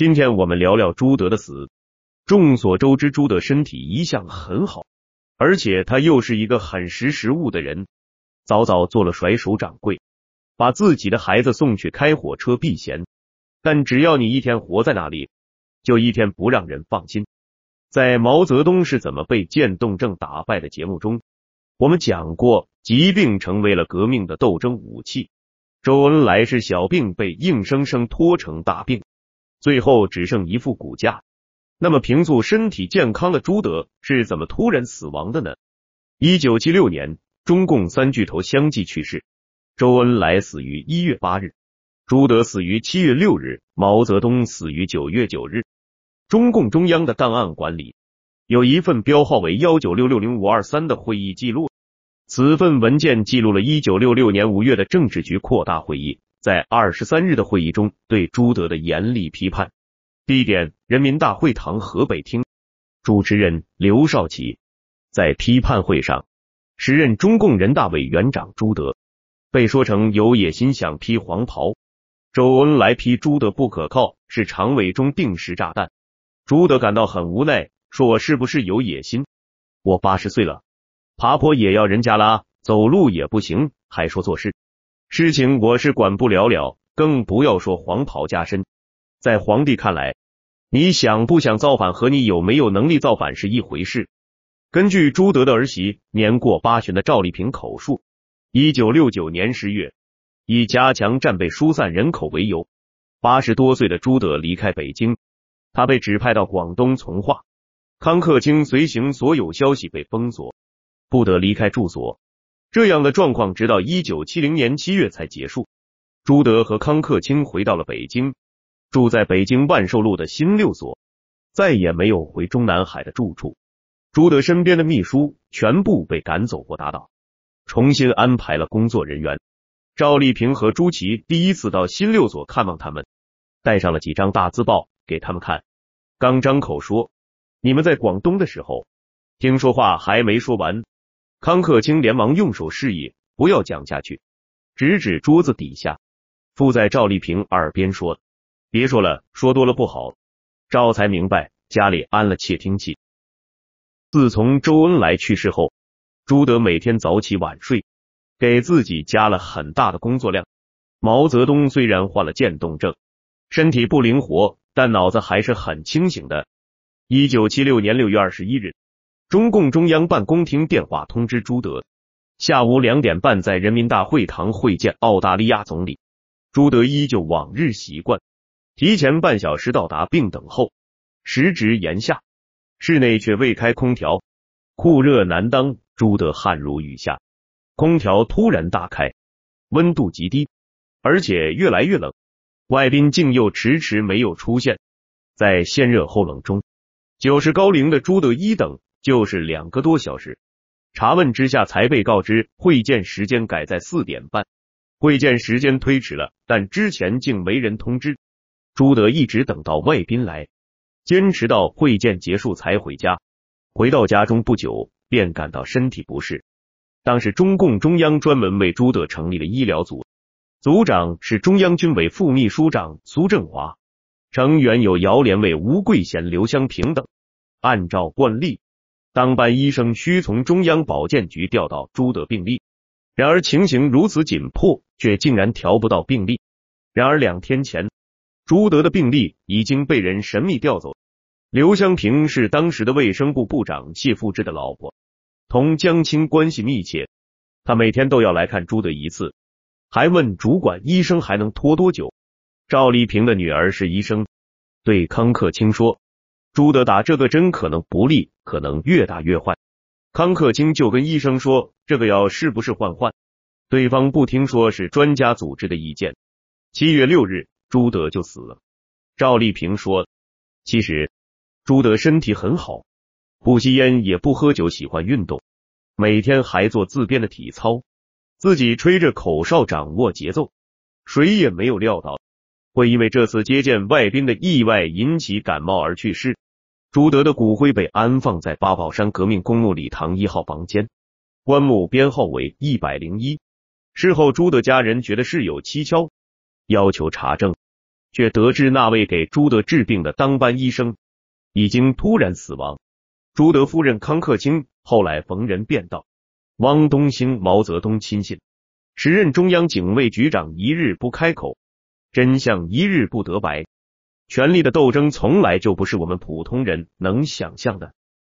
今天我们聊聊朱德的死。众所周知，朱德身体一向很好，而且他又是一个很识时务的人，早早做了甩手掌柜，把自己的孩子送去开火车避嫌。但只要你一天活在那里，就一天不让人放心。在《毛泽东是怎么被渐冻症打败的》节目中，我们讲过，疾病成为了革命的斗争武器。周恩来是小病被硬生生拖成大病。最后只剩一副骨架。那么，平素身体健康的朱德是怎么突然死亡的呢？一九七六年，中共三巨头相继去世：周恩来死于一月八日，朱德死于七月六日，毛泽东死于九月九日。中共中央的档案馆里有一份标号为幺九六六零五二三的会议记录，此份文件记录了一九六六年五月的政治局扩大会议。在二十三日的会议中，对朱德的严厉批判。地点：人民大会堂河北厅。主持人：刘少奇。在批判会上，时任中共人大委员长朱德被说成有野心，想披黄袍。周恩来批朱德不可靠，是常委中定时炸弹。朱德感到很无奈，说我是不是有野心？我八十岁了，爬坡也要人家拉，走路也不行，还说做事。事情我是管不了了，更不要说黄袍加身。在皇帝看来，你想不想造反和你有没有能力造反是一回事。根据朱德的儿媳年过八旬的赵丽萍口述，一九六九年十月，以加强战备、疏散人口为由，八十多岁的朱德离开北京，他被指派到广东从化。康克清随行，所有消息被封锁，不得离开住所。这样的状况直到一九七零年七月才结束。朱德和康克清回到了北京，住在北京万寿路的新六所，再也没有回中南海的住处。朱德身边的秘书全部被赶走或打倒，重新安排了工作人员。赵丽萍和朱琦第一次到新六所看望他们，带上了几张大字报给他们看。刚张口说，你们在广东的时候，听说话还没说完。康克清连忙用手示意，不要讲下去，指指桌子底下，附在赵丽萍耳边说：“别说了，说多了不好。”赵才明白家里安了窃听器。自从周恩来去世后，朱德每天早起晚睡，给自己加了很大的工作量。毛泽东虽然患了渐冻症，身体不灵活，但脑子还是很清醒的。一九七六年六月二十一日。中共中央办公厅电话通知朱德，下午两点半在人民大会堂会见澳大利亚总理。朱德依旧往日习惯，提前半小时到达并等候。时值炎夏，室内却未开空调，酷热难当，朱德汗如雨下。空调突然大开，温度极低，而且越来越冷。外宾竟又迟迟没有出现，在先热后冷中，九十高龄的朱德一等。就是两个多小时，查问之下才被告知会见时间改在四点半。会见时间推迟了，但之前竟没人通知。朱德一直等到外宾来，坚持到会见结束才回家。回到家中不久，便感到身体不适。当时中共中央专门为朱德成立了医疗组，组长是中央军委副秘书长苏振华，成员有姚连伟、吴桂贤、刘湘平等。按照惯例。当班医生需从中央保健局调到朱德病例，然而情形如此紧迫，却竟然调不到病例。然而两天前，朱德的病例已经被人神秘调走。刘湘平是当时的卫生部部长谢富治的老婆，同江青关系密切，他每天都要来看朱德一次，还问主管医生还能拖多久。赵丽萍的女儿是医生，对康克清说。朱德打这个针可能不利，可能越打越坏。康克清就跟医生说：“这个药是不是换换？”对方不听说是专家组织的意见。七月六日，朱德就死了。赵丽萍说：“其实朱德身体很好，不吸烟也不喝酒，喜欢运动，每天还做自编的体操，自己吹着口哨掌握节奏。”谁也没有料到。会因为这次接见外宾的意外引起感冒而去世。朱德的骨灰被安放在八宝山革命公墓礼堂一号房间，棺木编号为一百零一。事后，朱德家人觉得事有蹊跷，要求查证，却得知那位给朱德治病的当班医生已经突然死亡。朱德夫人康克清后来逢人便道：“汪东兴，毛泽东亲信，时任中央警卫局长，一日不开口。”真相一日不得白，权力的斗争从来就不是我们普通人能想象的。